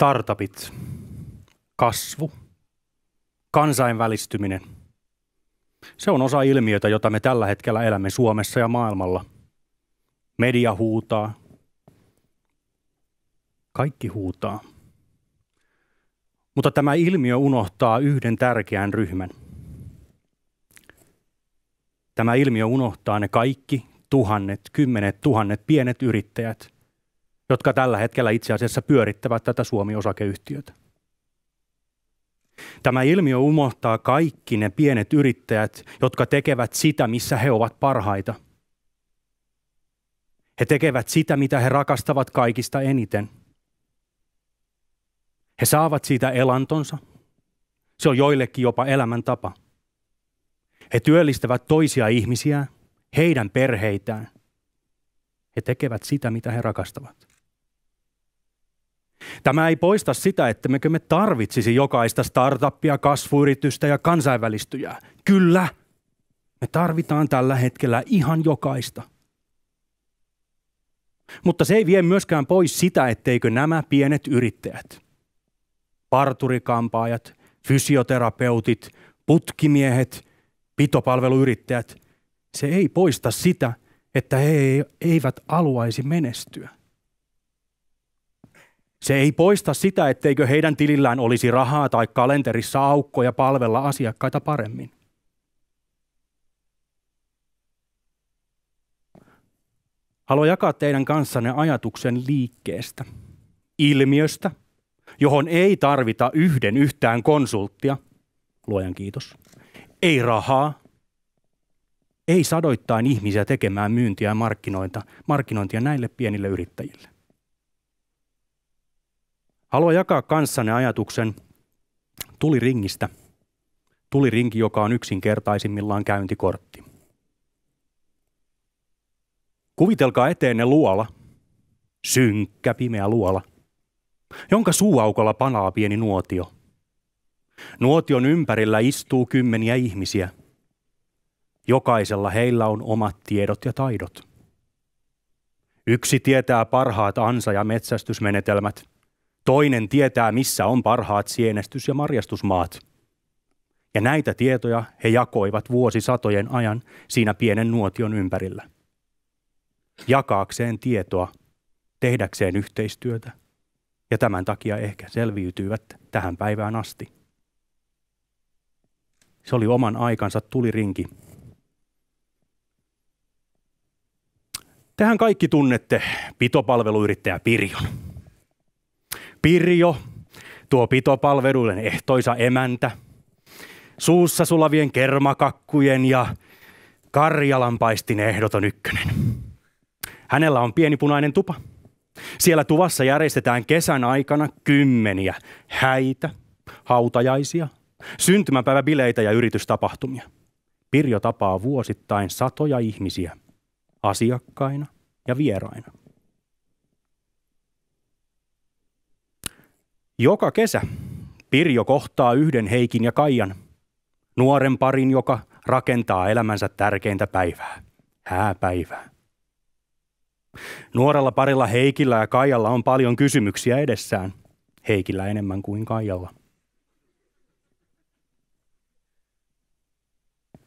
startupit, kasvu, kansainvälistyminen. Se on osa ilmiötä, jota me tällä hetkellä elämme Suomessa ja maailmalla. Media huutaa. Kaikki huutaa. Mutta tämä ilmiö unohtaa yhden tärkeän ryhmän. Tämä ilmiö unohtaa ne kaikki tuhannet, kymmenet tuhannet pienet yrittäjät – jotka tällä hetkellä itse asiassa pyörittävät tätä Suomi-osakeyhtiötä. Tämä ilmiö unohtaa kaikki ne pienet yrittäjät, jotka tekevät sitä, missä he ovat parhaita. He tekevät sitä, mitä he rakastavat kaikista eniten. He saavat siitä elantonsa. Se on joillekin jopa elämäntapa. He työllistävät toisia ihmisiä, heidän perheitään. He tekevät sitä, mitä he rakastavat. Tämä ei poista sitä, että me tarvitsisi jokaista startuppia, kasvuyritystä ja kansainvälistyjää. Kyllä, me tarvitaan tällä hetkellä ihan jokaista. Mutta se ei vie myöskään pois sitä, etteikö nämä pienet yrittäjät, parturikampaajat, fysioterapeutit, putkimiehet, pitopalveluyrittäjät, se ei poista sitä, että he eivät haluaisi menestyä. Se ei poista sitä, etteikö heidän tilillään olisi rahaa tai kalenterissa aukkoja palvella asiakkaita paremmin. Haluan jakaa teidän kanssanne ajatuksen liikkeestä, ilmiöstä, johon ei tarvita yhden yhtään konsulttia, luojan kiitos, ei rahaa, ei sadoittain ihmisiä tekemään myyntiä ja markkinointia näille pienille yrittäjille. Haluan jakaa kanssanne ajatuksen tuliringistä. Tulirinki, joka on yksinkertaisimmillaan käyntikortti. Kuvitelkaa eteenne luola, synkkä pimeä luola, jonka suuaukolla panaa pieni nuotio. Nuotion ympärillä istuu kymmeniä ihmisiä. Jokaisella heillä on omat tiedot ja taidot. Yksi tietää parhaat ansa- ja metsästysmenetelmät – Toinen tietää, missä on parhaat sienestys- ja marjastusmaat. Ja näitä tietoja he jakoivat vuosisatojen ajan siinä pienen nuotion ympärillä. Jakaakseen tietoa, tehdäkseen yhteistyötä ja tämän takia ehkä selviytyivät tähän päivään asti. Se oli oman aikansa tulirinki. Tähän kaikki tunnette pitopalveluyrittäjä Pirjon. Pirjo, tuo pitopalveluiden ehtoisa emäntä, suussa sulavien kermakakkujen ja karjalanpaistin ehdoton ykkönen. Hänellä on pieni punainen tupa. Siellä tuvassa järjestetään kesän aikana kymmeniä häitä, hautajaisia, syntymäpäiväbileitä ja yritystapahtumia. Pirjo tapaa vuosittain satoja ihmisiä asiakkaina ja vieraina. Joka kesä Pirjo kohtaa yhden Heikin ja Kaijan, nuoren parin, joka rakentaa elämänsä tärkeintä päivää, hääpäivää. Nuorella parilla Heikillä ja Kaijalla on paljon kysymyksiä edessään, Heikillä enemmän kuin Kaijalla.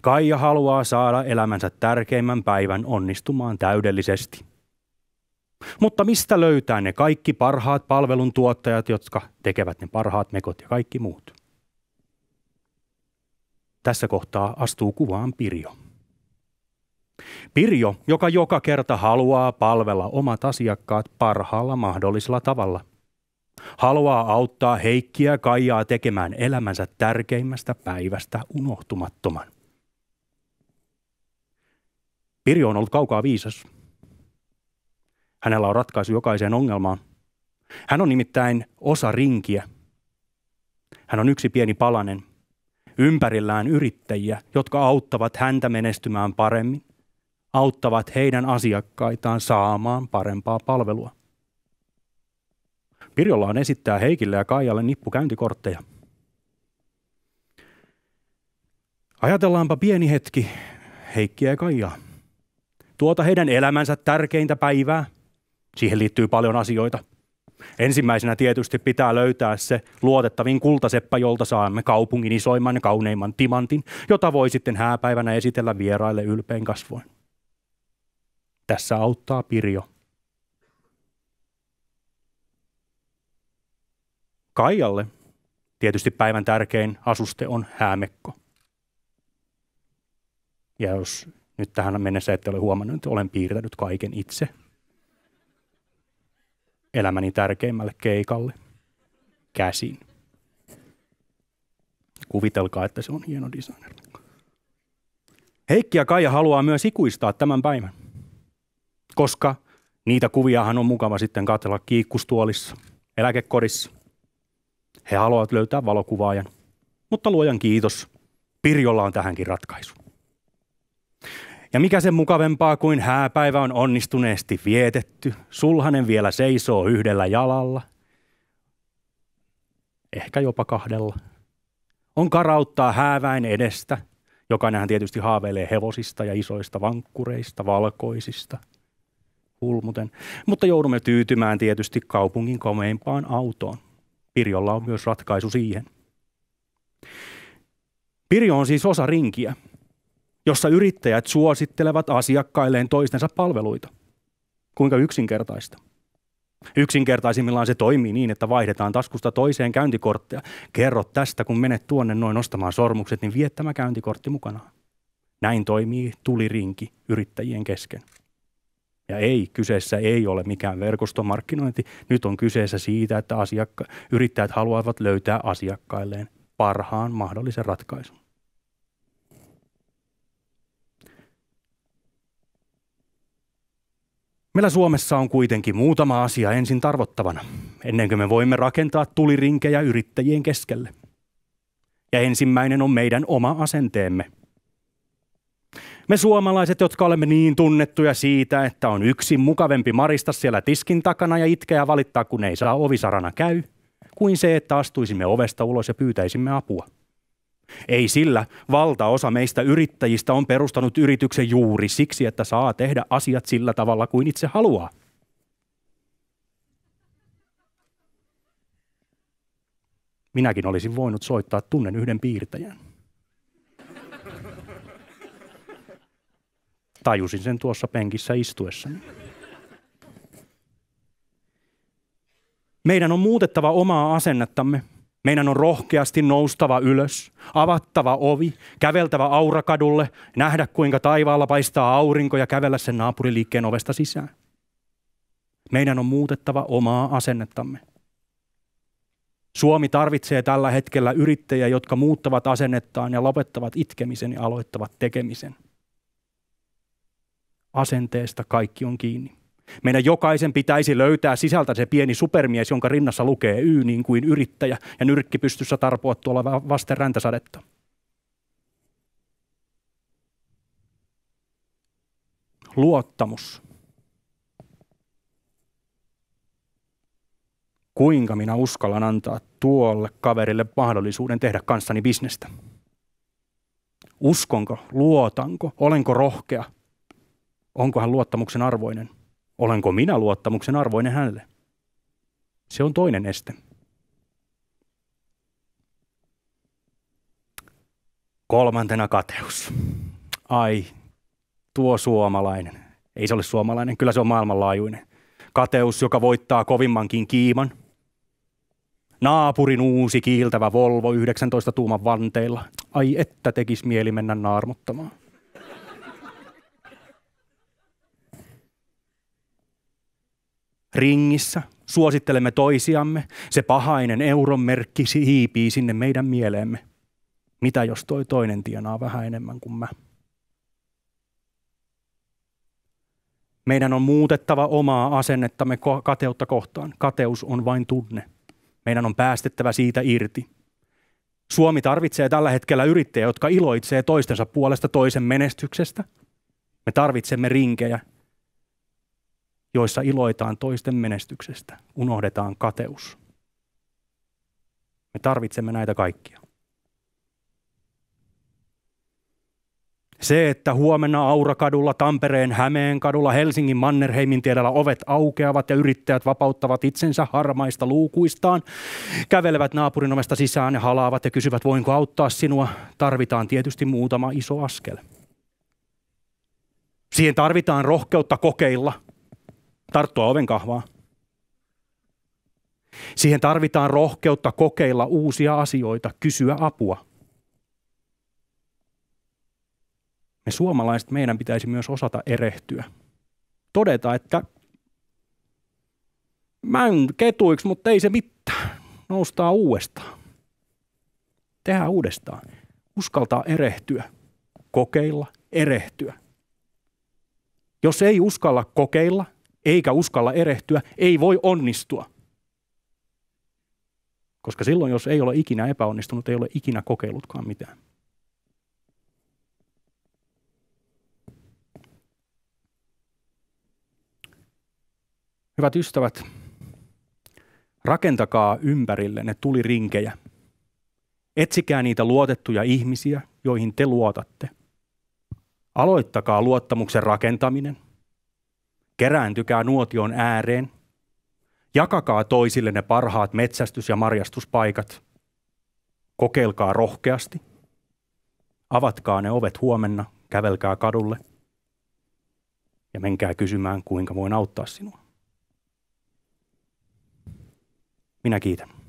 Kaija haluaa saada elämänsä tärkeimmän päivän onnistumaan täydellisesti – mutta mistä löytää ne kaikki parhaat palveluntuottajat, jotka tekevät ne parhaat mekot ja kaikki muut? Tässä kohtaa astuu kuvaan Pirjo. Pirjo, joka joka kerta haluaa palvella omat asiakkaat parhaalla mahdollisella tavalla. Haluaa auttaa Heikkiä Kaijaa tekemään elämänsä tärkeimmästä päivästä unohtumattoman. Pirjo on ollut kaukaa viisas, Hänellä on ratkaisu jokaiseen ongelmaan. Hän on nimittäin osa rinkiä. Hän on yksi pieni palanen. Ympärillään yrittäjiä, jotka auttavat häntä menestymään paremmin, auttavat heidän asiakkaitaan saamaan parempaa palvelua. Pirjolla on esittää Heikille ja Kaijalle nippukäyntikortteja. Ajatellaanpa pieni hetki Heikkiä ja Kaijaa. Tuota heidän elämänsä tärkeintä päivää – Siihen liittyy paljon asioita. Ensimmäisenä tietysti pitää löytää se luotettavin kultaseppä, jolta saamme kaupungin isoimman ja kauneimman timantin, jota voi sitten hääpäivänä esitellä vieraille ylpein kasvoin. Tässä auttaa Pirjo. Kaijalle tietysti päivän tärkein asuste on häämekko. Ja jos nyt tähän mennessä ette ole huomannut, olen piirtänyt kaiken itse – elämäni tärkeimmälle keikalle käsin. Kuvitelkaa, että se on hieno designer. Heikki ja Kaija haluaa myös ikuistaa tämän päivän, koska niitä kuviahan on mukava sitten katsella kiikkustuolissa, eläkekodissa. He haluavat löytää valokuvaajan, mutta luojan kiitos, Pirjolla on tähänkin ratkaisu. Ja mikä sen mukavempaa kuin hääpäivä on onnistuneesti vietetty. Sulhanen vielä seisoo yhdellä jalalla. Ehkä jopa kahdella. On karauttaa hääväin edestä. Jokainenhan tietysti haaveilee hevosista ja isoista vankkureista, valkoisista – hulmuten. Mutta joudumme tyytymään tietysti kaupungin komeimpaan autoon. Pirjolla on myös ratkaisu siihen. Pirjo on siis osa rinkiä, jossa yrittäjät suosittelevat asiakkailleen toistensa palveluita. Kuinka yksinkertaista? Yksinkertaisimmillaan se toimii niin, että vaihdetaan taskusta toiseen käyntikortteja. Kerro tästä, kun menet tuonne noin nostamaan sormukset, niin vie tämä käyntikortti mukanaan. Näin toimii tulirinki yrittäjien kesken. Ja ei, kyseessä ei ole mikään verkostomarkkinointi. Nyt on kyseessä siitä, että asiakka- yrittäjät haluavat löytää asiakkailleen parhaan mahdollisen ratkaisun. Meillä Suomessa on kuitenkin muutama asia ensin tarvottavana, ennen kuin me voimme rakentaa tulirinkejä yrittäjien keskelle. Ja ensimmäinen on meidän oma asenteemme. Me suomalaiset, jotka olemme niin tunnettuja siitä, että on yksin mukavempi marista siellä tiskin takana ja itkeä ja valittaa, kun ei saa ovisarana käy, kuin se, että astuisimme ovesta ulos ja pyytäisimme apua – ei sillä valtaosa meistä yrittäjistä on perustanut yrityksen juuri siksi, että saa tehdä asiat sillä tavalla kuin itse haluaa. Minäkin olisin voinut soittaa tunnen yhden piirtäjän. Tajusin sen tuossa penkissä istuessani. Meidän on muutettava omaa asennettamme – meidän on rohkeasti noustava ylös, avattava ovi, käveltävä aurakadulle, nähdä kuinka taivaalla paistaa aurinko ja kävellä sen naapuriliikkeen ovesta sisään. Meidän on muutettava omaa asennettamme. Suomi tarvitsee tällä hetkellä yrittäjiä, jotka muuttavat asennettaan ja lopettavat itkemisen ja aloittavat tekemisen. Asenteesta kaikki on kiinni. Meidän jokaisen pitäisi löytää sisältä se pieni supermies, jonka rinnassa lukee Y niin kuin yrittäjä ja nyrkki pystyssä tarpoa tuolla vasten räntäsadetta. Luottamus. Kuinka minä uskallan antaa tuolle kaverille mahdollisuuden tehdä kanssani bisnestä? Uskonko, luotanko, olenko rohkea? Onko hän luottamuksen arvoinen? Olenko minä luottamuksen arvoinen hänelle? Se on toinen este. Kolmantena kateus. Ai, tuo suomalainen. Ei se ole suomalainen, kyllä se on maailmanlaajuinen. Kateus, joka voittaa kovimmankin kiiman. Naapurin uusi kiiltävä Volvo 19 tuuman vanteilla. Ai että tekis mieli mennä naarmuttamaan. ringissä, suosittelemme toisiamme, se pahainen euron merkki hiipii sinne meidän mieleemme. Mitä jos toi toinen tienaa vähän enemmän kuin mä? Meidän on muutettava omaa asennettamme kateutta kohtaan. Kateus on vain tunne. Meidän on päästettävä siitä irti. Suomi tarvitsee tällä hetkellä yrittäjiä, jotka iloitsee toistensa puolesta toisen menestyksestä. Me tarvitsemme rinkejä, joissa iloitaan toisten menestyksestä, unohdetaan kateus. Me tarvitsemme näitä kaikkia. Se, että huomenna Aurakadulla, Tampereen Hämeen kadulla, Helsingin Mannerheimin tiedellä ovet aukeavat ja yrittäjät vapauttavat itsensä harmaista luukuistaan, kävelevät naapurin omesta sisään ja halaavat ja kysyvät, voinko auttaa sinua, tarvitaan tietysti muutama iso askel. Siihen tarvitaan rohkeutta kokeilla – tarttua oven kahvaa. Siihen tarvitaan rohkeutta kokeilla uusia asioita, kysyä apua. Me suomalaiset, meidän pitäisi myös osata erehtyä. Todeta, että mä en ketuiksi, mutta ei se mitään. Noustaa uudestaan. Tehdään uudestaan. Uskaltaa erehtyä. Kokeilla, erehtyä. Jos ei uskalla kokeilla, eikä uskalla erehtyä, ei voi onnistua. Koska silloin, jos ei ole ikinä epäonnistunut, ei ole ikinä kokeillutkaan mitään. Hyvät ystävät, rakentakaa ympärille ne tulirinkejä. Etsikää niitä luotettuja ihmisiä, joihin te luotatte. Aloittakaa luottamuksen rakentaminen. Kerääntykää nuotion ääreen. Jakakaa toisille ne parhaat metsästys- ja marjastuspaikat. Kokeilkaa rohkeasti. Avatkaa ne ovet huomenna, kävelkää kadulle. Ja menkää kysymään, kuinka voin auttaa sinua. Minä kiitän.